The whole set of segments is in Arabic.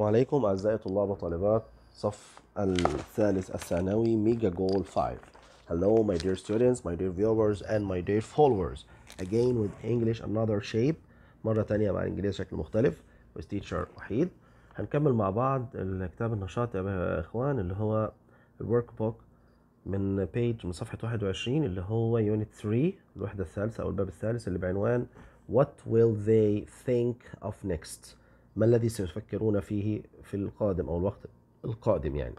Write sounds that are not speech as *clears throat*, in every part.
وعليكم أعزائي طلاب وطالبات صف الثالث الثانوي ميجا جول 5 Hello my dear students, my dear viewers and my dear followers Again with English another shape مرة تانية مع الإنجليزي شكل مختلف with teacher وحيد هنكمل مع بعض الكتاب النشاط يا إخوان اللي هو الورك بوك من بيج من صفحة 21 اللي هو يونت 3 الوحدة الثالثة أو الباب الثالث اللي بعنوان What will they think of next؟ ما الذي سيفكرون فيه في القادم أو الوقت القادم يعني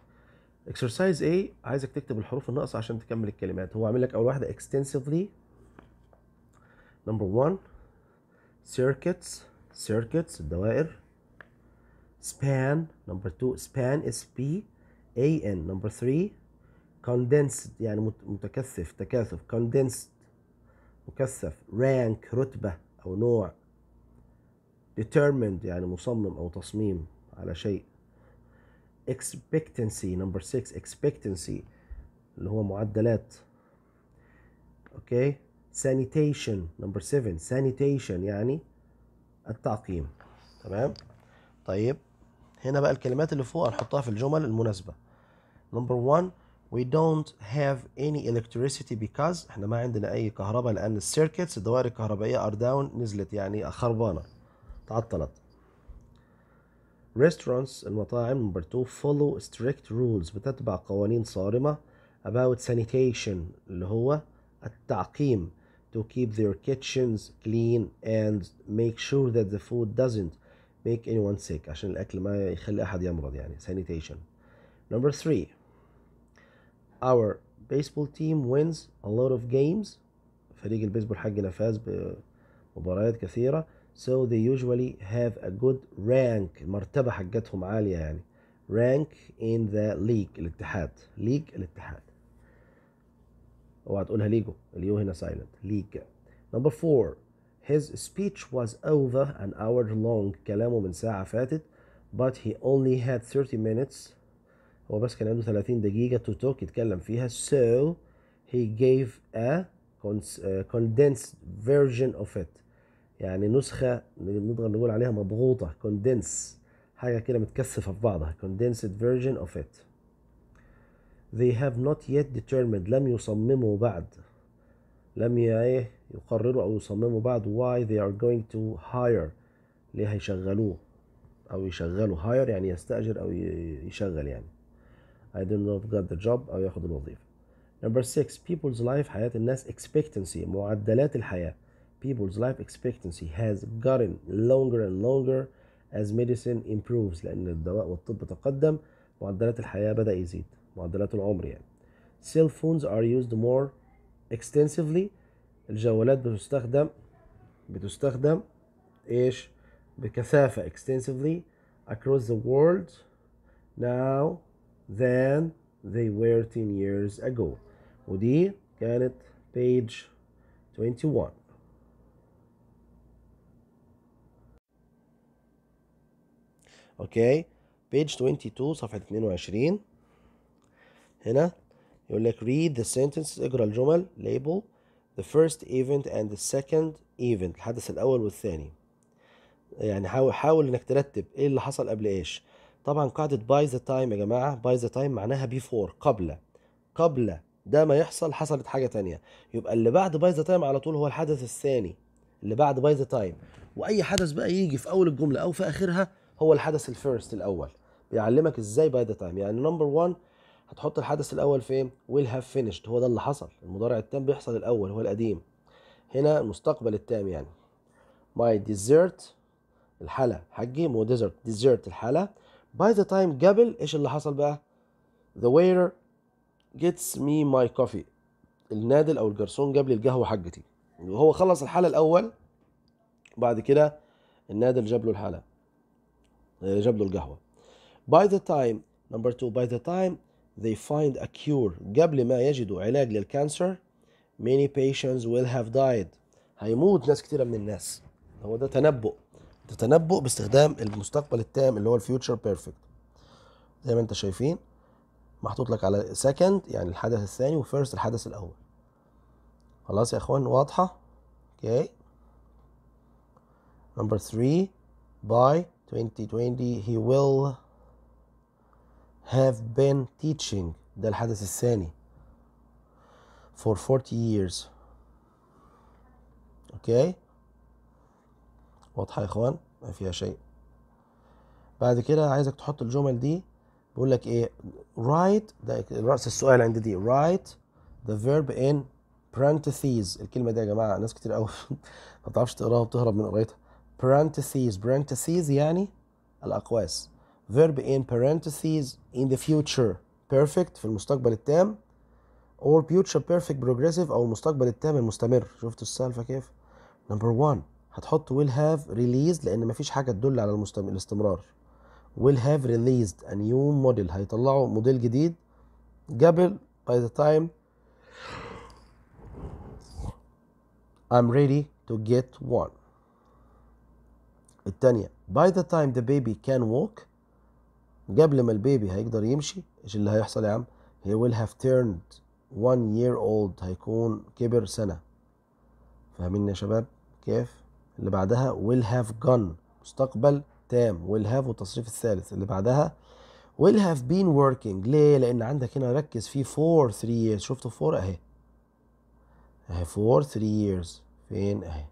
اكسرسايز اي عايزك تكتب الحروف الناقصة عشان تكمل الكلمات هو عامل لك أول واحدة اكستنسفلي نمبر 1 circuits circuits الدوائر span number 2 span اس P A N number 3 condensed يعني متكثف تكاثف condensed مكثف rank رتبة أو نوع determined يعني مصمم أو تصميم على شيء expectancy number 6 expectancy اللي هو معدلات اوكي okay. sanitation number 7 sanitation يعني التعقيم تمام طيب هنا بقى الكلمات اللي فوق هنحطها في الجمل المناسبة number 1 we don't have any electricity because احنا ما عندنا اي كهرباء لان السيركتس الدوائر الكهربائية are down نزلت يعني خربانة تعطلت restaurants المطاعم number two follow strict rules بتتبع قوانين صارمة about sanitation اللي هو التعقيم to keep their kitchens clean and make sure that the food doesn't make anyone sick عشان الأكل ما يخلي أحد يمرض يعني sanitation number three our baseball team wins a lot of games فريق البيسبول حقنا فاز بمباريات كثيرة So they usually have a good rank مرتبة حقتهم عالية يعني rank in the league الاتحاد league الاتحاد اوعى تقولها ليجو اليو هنا silent league number four his speech was over an hour long كلامه من ساعة فاتت but he only had 30 minutes هو بس كان عنده 30 دقيقة to talk يتكلم فيها so he gave a uh, condensed version of it يعني نسخه نقدر نقول عليها مضغوطه كوندنس حاجه كده متكثفه في بعضها condensed version of it they have not yet determined لم يصمموا بعد لم ايه يقرروا او يصمموا بعد why they are going to hire ليه هيشغلوه او يشغلوا hire يعني يستأجر او يشغل يعني I do not get the job او ياخد الوظيفة number six people's life حياة الناس expectancy معدلات الحياة people's life expectancy has gotten longer and longer as medicine improves لأن الدواء والطب تقدم معدلات الحياة بدأ يزيد معدلات العمر يعني cell phones are used more extensively الجوالات بتستخدم بتستخدم ايش بكثافة extensively across the world now than they were 10 years ago ودي كانت page 21 اوكي بيج 22 صفحه 22 هنا يقول لك read the sentences اقرا الجمل label the first event and the second event الحدث الاول والثاني يعني حاول حاول انك ترتب ايه اللي حصل قبل ايش طبعا قاعده by the time يا جماعه by the time معناها before قبل قبل ده ما يحصل حصلت حاجه ثانيه يبقى اللي بعد by the time على طول هو الحدث الثاني اللي بعد by the time واي حدث بقى يجي في اول الجمله او في اخرها هو الحدث الفيرست الاول بيعلمك ازاي باي ذا تايم يعني نمبر 1 هتحط الحدث الاول فين ويل هاف فينيشد هو ده اللي حصل المضارع التام بيحصل الاول هو القديم هنا المستقبل التام يعني ماي ديزرت الحلا حجي مو ديزرت ديزرت الحلا باي ذا تايم قبل ايش اللي حصل بقى ذا ويتر جيتس مي ماي كوفي النادل او الجرسون جاب لي القهوه حجتي وهو خلص الحاله الاول بعد كده النادل جاب له الحاله جاب له القهوه by the time number two by the time they find a cure قبل ما يجدوا علاج للكانسر many patients will have died هيموت ناس كثيره من الناس هو ده تنبؤ ده تنبؤ باستخدام المستقبل التام اللي هو الفيوتشر بيرفكت زي ما انت شايفين محطوط لك على سكند يعني الحدث الثاني وفيرست الحدث الاول خلاص يا اخوان واضحه اوكي نمبر 3 باي 2020 he will have been teaching ده الحدث الثاني for 40 years اوكي okay. واضحه يا اخوان ما فيها شيء بعد كده عايزك تحط الجمل دي بيقول لك ايه write ده راس السؤال عندي دي write the verb in parentheses الكلمه دي يا جماعه ناس كتير قوي *laughs* ما بتعرفش تقراها وبتهرب من قرايتها parentheses parentheses يعني الأقواس verb in parentheses in the future perfect في المستقبل التام or future perfect progressive أو المستقبل التام المستمر شفتوا السالفة كيف؟ number one هتحط will have released لأن مفيش حاجة تدل على المستم... الاستمرار will have released a new model هيطلعوا موديل جديد قبل by the time I'm ready to get one الثانيه by the time the baby can walk قبل ما البيبي هيقدر يمشي ايش اللي هيحصل يا عم he will have turned one year old هيكون كبر سنه فاهمين يا شباب كيف اللي بعدها will have gone مستقبل تام will have والتصريف الثالث اللي بعدها will have been working ليه لان عندك هنا ركز في 4 3 years شفتوا 4 اهي اهي 4 3 years فين اهي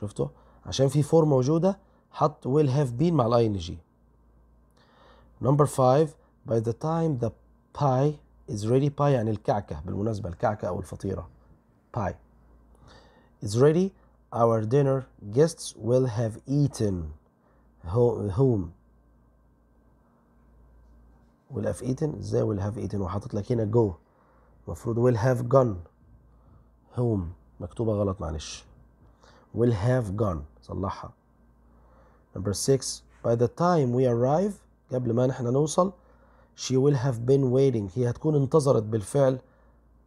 شفتوا عشان في فور موجودة حط will have been مع ال ing number 5 by the time the pie is ready pie يعني الكعكة بالمناسبة الكعكة أو الفطيرة pie is ready our dinner guests will have eaten whom will have eaten ازاي will have eaten وحاطط لك هنا go المفروض will have gone home مكتوبة غلط معلش will have gone صلحها number six by the time we arrive قبل ما نحن نوصل she will have been waiting هي هتكون انتظرت بالفعل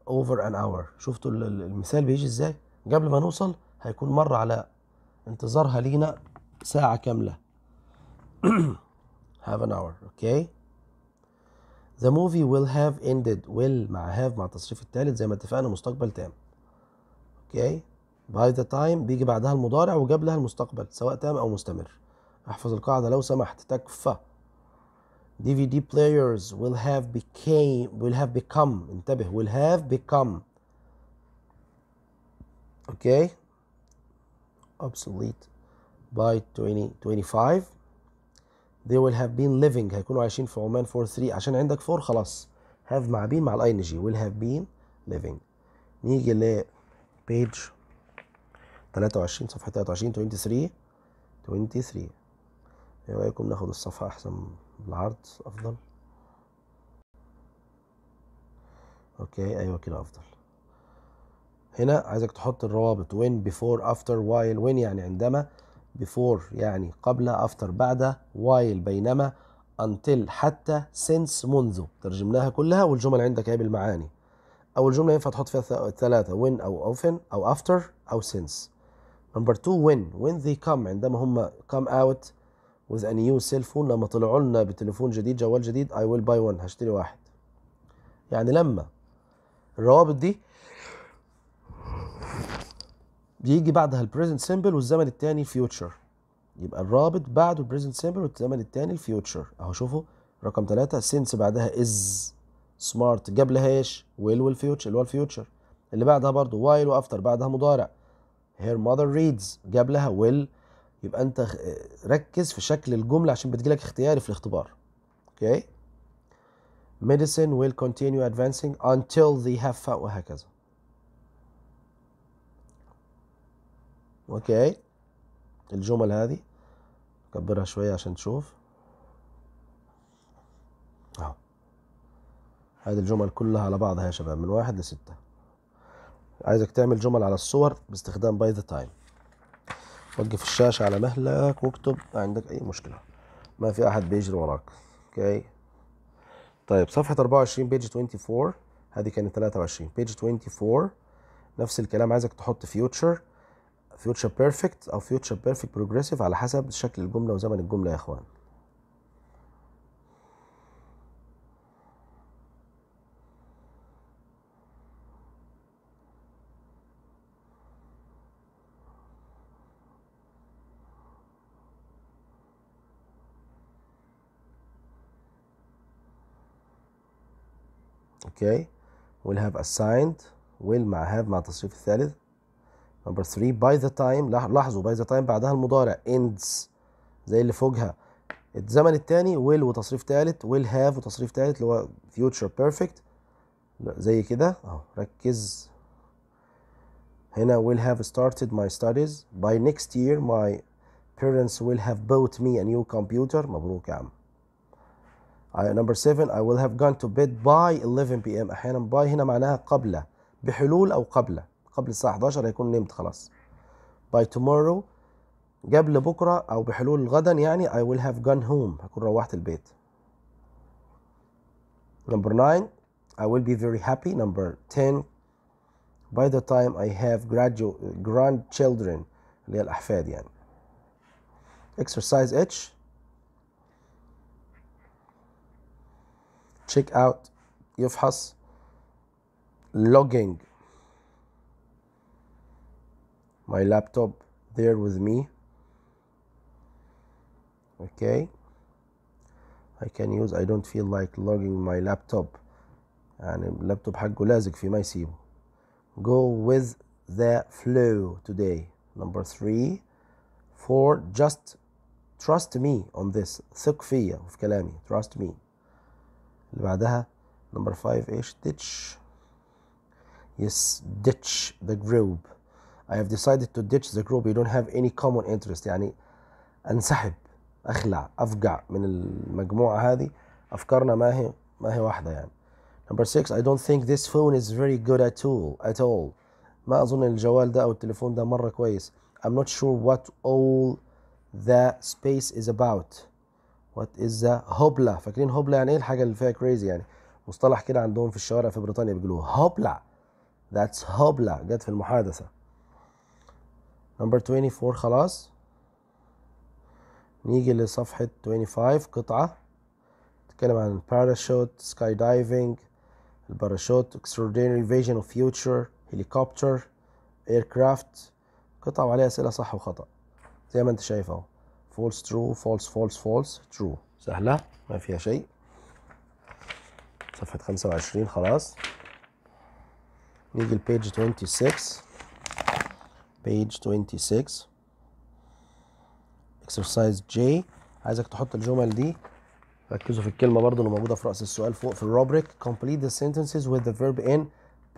over an hour شفتوا المثال بيجي ازاي قبل ما نوصل هيكون مر على انتظارها لينا ساعة كاملة *clears throat* have an hour okay the movie will have ended will مع have مع التصريف الثالث زي ما اتفقنا مستقبل تام okay باي ذا تايم بيجي بعدها المضارع وجاب لها المستقبل سواء تام او مستمر احفظ القاعده لو سمحت تكفى دي في دي بلايرز ويل هاف بيكيم ويل هاف بيكم انتبه ويل هاف بيكم اوكي obsolete by 2025 they will have been living هيكونوا عايشين في عمان for 3 عشان عندك 4 خلاص have مع بين مع الاي ان جي will have been living نيجي ل page 23 صفحه 23 23 23 ايه رايكم ناخد الصفحه احسن بالعرض افضل اوكي ايوه كده افضل هنا عايزك تحط الروابط وين بيفور افتر وايل وين يعني عندما بيفور يعني قبل افتر بعد وايل بينما until حتى since منذ ترجمناها كلها والجمل عندك هي بالمعاني اول جمله ينفع تحط فيها ثلاثه وين او اوفن او after او since نمبر 2 وين وين ذي كام عندما هم كام اوت وذ ان يو سيل فون لما طلعوا لنا بتليفون جديد جوال جديد اي ويل باي وان هشتري واحد يعني لما الروابط دي بيجي بعدها البريزنت سيمبل والزمن التاني فيوتشر يبقى الرابط بعده البريزنت سيمبل والزمن التاني الفيوتشر اهو شوفوا رقم ثلاثة سينس بعدها از سمارت قبلها ايش ويل والفيوتشر اللي هو الفيوتشر اللي بعدها برضه وايل وافتر بعدها مضارع her mother reads جاب لها will يبقى انت ركز في شكل الجمله عشان بتجيلك اختياري في الاختبار اوكي medicine will continue advancing until they have found وهكذا اوكي الجمل هذه كبرها شويه عشان تشوف اهو هذه الجمل كلها على بعضها يا شباب من واحد لسته عايزك تعمل جمل على الصور باستخدام باي ذا تايم وقف الشاشة على مهلك واكتب ما عندك أي مشكلة ما في أحد بيجري وراك أوكي طيب صفحة 24 بيج 24 هذه كانت 23 بيج 24 نفس الكلام عايزك تحط فيوتشر فيوتشر بيرفكت أو فيوتشر بيرفكت بروجريسيف على حسب شكل الجملة وزمن الجملة يا إخوان اوكي will have assigned will مع have مع التصريف الثالث number 3 by the time لاحظوا by the time بعدها المضارع ends زي اللي فوقها الزمن الثاني will وتصريف ثالث will have وتصريف ثالث اللي هو future perfect زي كده اهو ركز هنا will have started my studies by next year my parents will have bought me a new computer مبروك يا عم number 7 I will have gone to bed by 11 p.m. أحيانا by هنا معناها قبل بحلول أو قبل قبل الساعة 11 هيكون نمت خلاص by tomorrow قبل بكرة أو بحلول غدا يعني I will have gone home هكون روحت البيت number 9 I will be very happy number 10 by the time I have grandchildren اللي هي الأحفاد يعني exercise H check out يفحص logging my laptop there with me okay I can use I don't feel like logging my laptop And laptop حقه لازق في ما يسيبه go with the flow today number three four just trust me on this ثق فيا وفي كلامي trust me اللي بعدها نمبر 5 ايش ditch yes ditch the group I have decided to ditch the group you don't have any common interest يعني انسحب اخلع افقع من المجموعه هذه افكارنا ما هي ما هي واحده يعني number 6 I don't think this phone is very good at all at all ما اظن الجوال ده او التليفون ده مره كويس I'm not sure what all the space is about وات از ذا هوبلا فاكرين هوبلا يعني ايه الحاجه اللي فيها كريزي يعني مصطلح كده عندهم في الشوارع في بريطانيا بيقولوا هوبلا ذاتس هوبلا جت في المحادثه نمبر 24 خلاص نيجي لصفحه 25 قطعه بتتكلم عن الباراشوت سكاي دايفنج الباراشوت extraordinary vision of future هليكوبتر aircraft قطعة وعليها اسئله صح وخطا زي ما انت شايف اهو فولس ترو فولس فولس فولس ترو سهله ما فيها شيء صفحه 25 خلاص نيجي لبيج 26 بيج 26 اكسرسايز جي عايزك تحط الجمل دي ركزوا في الكلمه برضو اللي موجوده في راس السؤال فوق في الروبريك complete the sentences with the verb in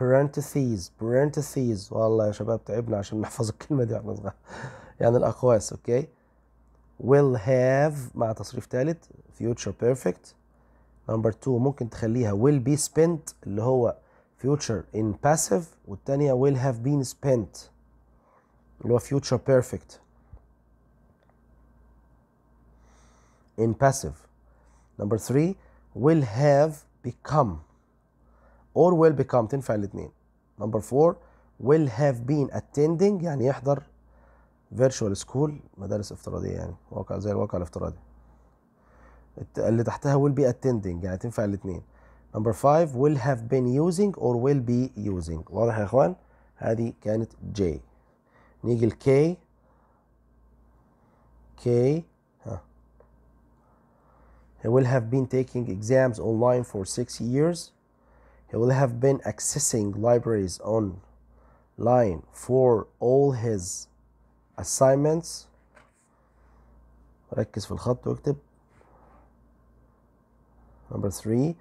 parentheses parentheses والله يا شباب تعبنا عشان نحفظ الكلمه دي واحنا صغار يعني الاقواس اوكي okay? will have مع تصريف ثالث future perfect number two ممكن تخليها will be spent اللي هو future in passive والتانية will have been spent اللي هو future perfect in passive number three will have become or will become تنفع الاثنين number four will have been attending يعني يحضر فيرتشوال سكول مدارس افتراضيه يعني واقع زي الواقع الافتراضي اللي تحتها will be attending يعني تنفع الاثنين 5 will have been using or will be using واضح يا اخوان هذه كانت J نيجي ل K K ها He will have been taking exams online for six years. He will have been accessing libraries online for all his assignments ركز في الخط واكتب number 3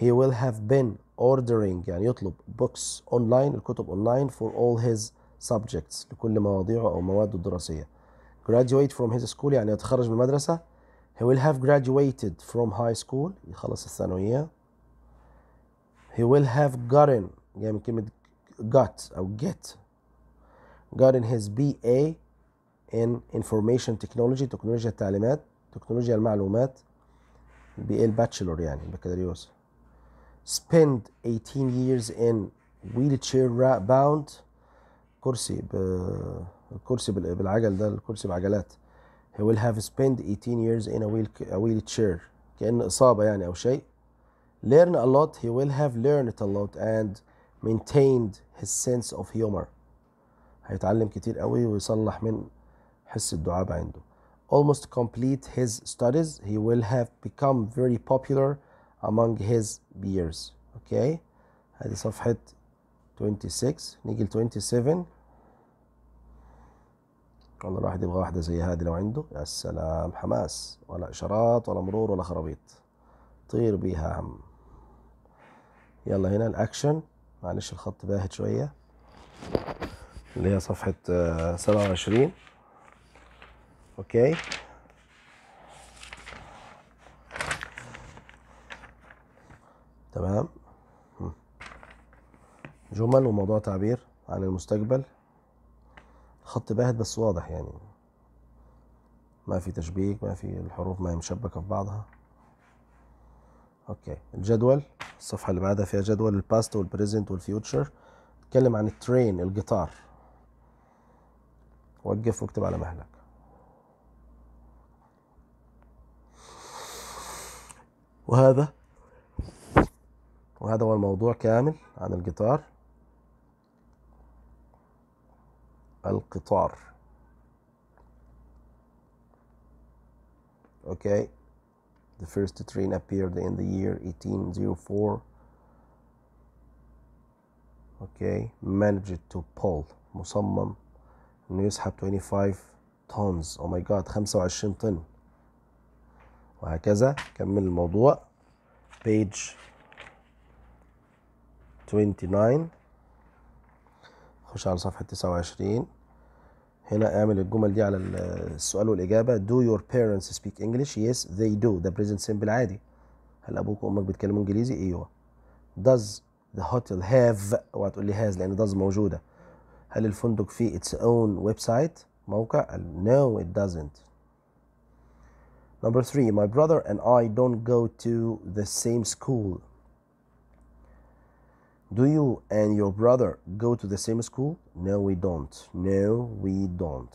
he will have been ordering يعني يطلب books online الكتب online for all his subjects لكل مواضيعه أو مواده الدراسية graduate from his school يعني يتخرج من المدرسة he will have graduated from high school يخلص الثانوية he will have gotten يعني من كلمة got أو get gotten his BA in Information Technology تكنولوجيا التعليمات تكنولوجيا المعلومات بإيه الباتشلور يعني بكالوريوس spend 18 years in wheelchair bound كرسي الكرسي بالعجل ده الكرسي بعجلات he will have spent 18 years in a, wheel, a wheelchair كأن إصابة يعني أو شيء learn a lot he will have learned a lot and maintained his sense of humor هيتعلم كتير قوي ويصلح من حس الدعابة عنده almost complete his studies he will have become very popular among his peers okay هذه صفحة 26 نيجي ل 27 والله الواحد يبغى واحدة زي هذه لو عنده يا سلام حماس ولا إشارات ولا مرور ولا خرابيط طير بيها عم يلا هنا الأكشن معلش الخط باهت شوية اللي هي صفحة 27 آه، اوكي تمام جمل وموضوع تعبير عن المستقبل خط باهت بس واضح يعني ما في تشبيك ما في الحروف ما هي مشبكه في بعضها اوكي الجدول الصفحه اللي بعدها فيها جدول الباست والبريزنت والفيوتشر اتكلم عن الترين القطار وقف واكتب على مهلك وهذا وهذا هو الموضوع كامل عن الجيتار القطار اوكي the first train appeared in the year 1804 okay managed to pull مصمم انه يسحب 25 tons oh my god 25 طن وهكذا كمل الموضوع page 29 خش على صفحة 29 هنا اعمل الجمل دي على السؤال والإجابة do your parents speak English yes they do The present simple عادي هل أبوك وأمك بيتكلموا إنجليزي أيوه does the hotel have اوعى تقول لي has لأن does موجودة هل الفندق فيه its own website موقع no it doesn't Number three, my brother and I don't go to the same school. Do you and your brother go to the same school? No, we don't. No, we don't.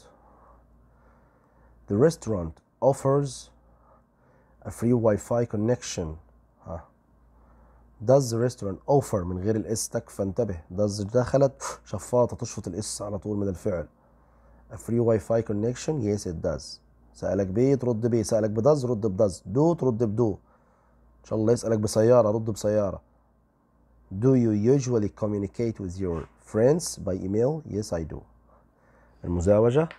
The restaurant offers a free Wi-Fi connection. Huh. Does the restaurant offer من غير الاس تكفى انتبه does دخلت شفاطة تشفط الاس على طول من الفعل a free Wi-Fi connection yes it does سألك بي ترد بي سألك بدز رد بدز دو ترد بدو إن شاء الله يسألك بسيارة رد بسيارة Do you usually communicate with your friends by email? Yes, I do. المزاوجة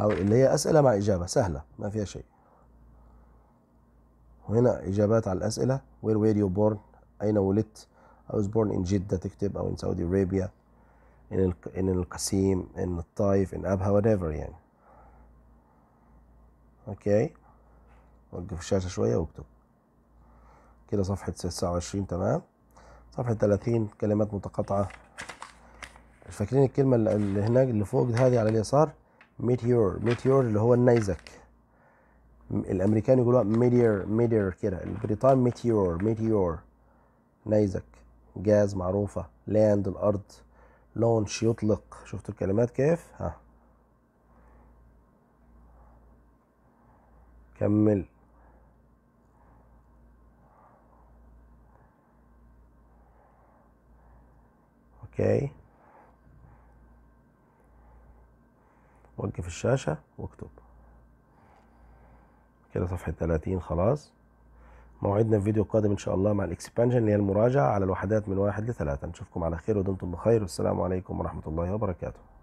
اللي هي أسئلة مع إجابة سهلة ما فيها شيء وهنا إجابات على الأسئلة Where were you born? أين ولدت؟ I was born in جدة تكتب أو in Saudi Arabia in القسيم in الطائف in أبها whatever يعني اوكي وقف الشاشة شوية واكتب كده صفحة 29 تمام صفحة 30 كلمات متقاطعة مش فاكرين الكلمة اللي هناك اللي فوق هذه على اليسار ميتيور ميتيور اللي هو النيزك الامريكان يقولوها ميدير ميدير كده البريطان ميتيور ميتيور نيزك جاز معروفة لاند الارض لونش يطلق شفتوا الكلمات كيف ها كمل اوكي وقف الشاشة واكتب كده صفحة 30 خلاص موعدنا في فيديو قادم ان شاء الله مع الاكسبانشن اللي هي المراجعة على الوحدات من واحد لثلاثة نشوفكم على خير ودمتم بخير والسلام عليكم ورحمة الله وبركاته